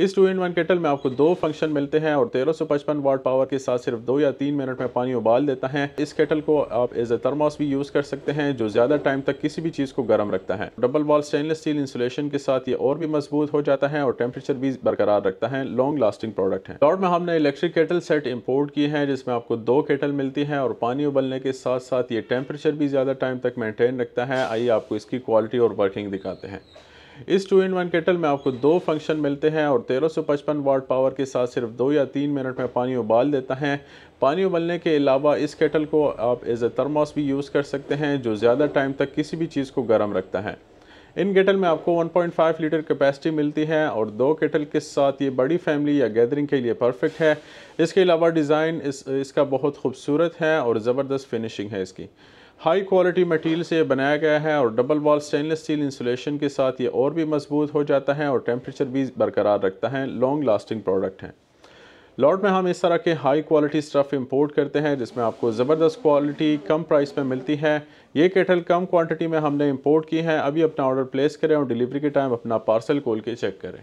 इस to in one kettle में आपको दो फंक्शन मिलते हैं और 1355 वाट पावर के साथ सिर्फ दो या तीन मिनट में पानी उबाल देता है इस केटल को आप एज ए थर्मोस भी यूज कर सकते हैं जो ज्यादा टाइम तक किसी भी चीज को गर्म रखता है double wall stainless steel insulation के साथ ये और भी मजबूत हो जाता है और टेम्परेचर भी बरकरार रखता है लॉन्ग लास्टिंग प्रोडक्ट है लॉर्ड में हमने इलेक्ट्रिक केटल सेट इम्पोर्ट किए हैं जिसमें आपको दो केटल मिलती है और पानी उबलने के साथ साथ ये टेम्परेचर भी ज्यादा टाइम तक मेंटेन रखता है आइए आपको इसकी क्वालिटी और वर्किंग दिखाते हैं इस टू इन वन केटल में आपको दो फंक्शन मिलते हैं और 1355 वाट पावर के साथ सिर्फ दो या तीन मिनट में पानी उबाल देता है पानी उबलने के अलावा इस केटल को आप एज ए थर्मोस भी यूज़ कर सकते हैं जो ज़्यादा टाइम तक किसी भी चीज़ को गर्म रखता है इन केटल में आपको 1.5 लीटर कैपेसिटी मिलती है और दो केटल के साथ ये बड़ी फैमिली या गैदरिंग के लिए परफेक्ट है इसके अलावा डिज़ाइन इस इसका बहुत खूबसूरत है और ज़बरदस्त फिनिशिंग है इसकी हाई क्वालिटी मटेरियल से बनाया गया है और double wall stainless steel insulation के साथ ये और भी मजबूत हो जाता है और टेम्परेचर भी बरकरार रखता है लॉन्ग लास्टिंग प्रोडक्ट है लॉट में हम इस तरह के हाई क्वालिटी स्टफ़ इंपोर्ट करते हैं जिसमें आपको ज़बरदस्त क्वालिटी कम प्राइस में मिलती है ये केटल कम क्वांटिटी में हमने इंपोर्ट की है अभी अपना ऑर्डर प्लेस करें और डिलीवरी के टाइम अपना पार्सल खोल के चेक करें